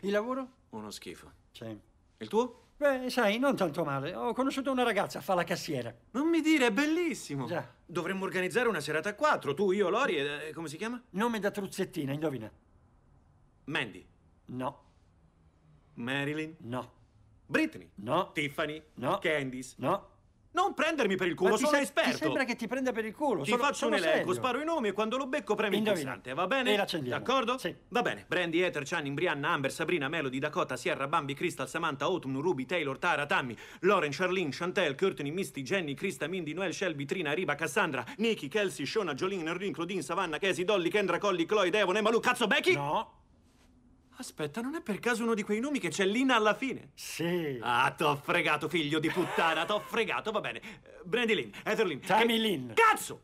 Il lavoro? Uno schifo. Sì. Il tuo? Beh, sai, non tanto male. Ho conosciuto una ragazza, fa la cassiera. Non mi dire, è bellissimo. Già. Dovremmo organizzare una serata a quattro, tu, io, Lori e... Eh, eh, come si chiama? Nome da truzzettina, indovina. Mandy. No. Marilyn? No. Britney? No. Tiffany? No. Candice? No. Non prendermi per il culo, sono sei, esperto. Mi sembra che ti prenda per il culo. Ti sono, faccio sono un elenco, serio. sparo i nomi e quando lo becco premi il pulsante, eh, va bene? E l'accendiamo. D'accordo? Sì. Va bene. Brandy, Ether, Channing, Brianna, Amber, Sabrina, Melody, Dakota, Sierra, Bambi, Crystal, Samantha, Autumn, Ruby, Taylor, Tara, Tammy, Lauren, Charlene, Chantel, Courtney, Misty, Jenny, Krista, Mindy, Noel, Shelby, Trina, Riba, Cassandra, Nikki, Kelsey, Shona, Jolene, Rin, Claudine, Savannah, Casey, Dolly, Kendra, Colli, Chloe, Devon, Emma, Lu, cazzo, Becky? No. Aspetta, non è per caso uno di quei nomi che c'è Lina alla fine? Sì. Ah, t'ho fregato, figlio di puttana, t'ho fregato, va bene. Eh, Brandy Lynn, Etherlyn. Tammy che... Lynn. Cazzo!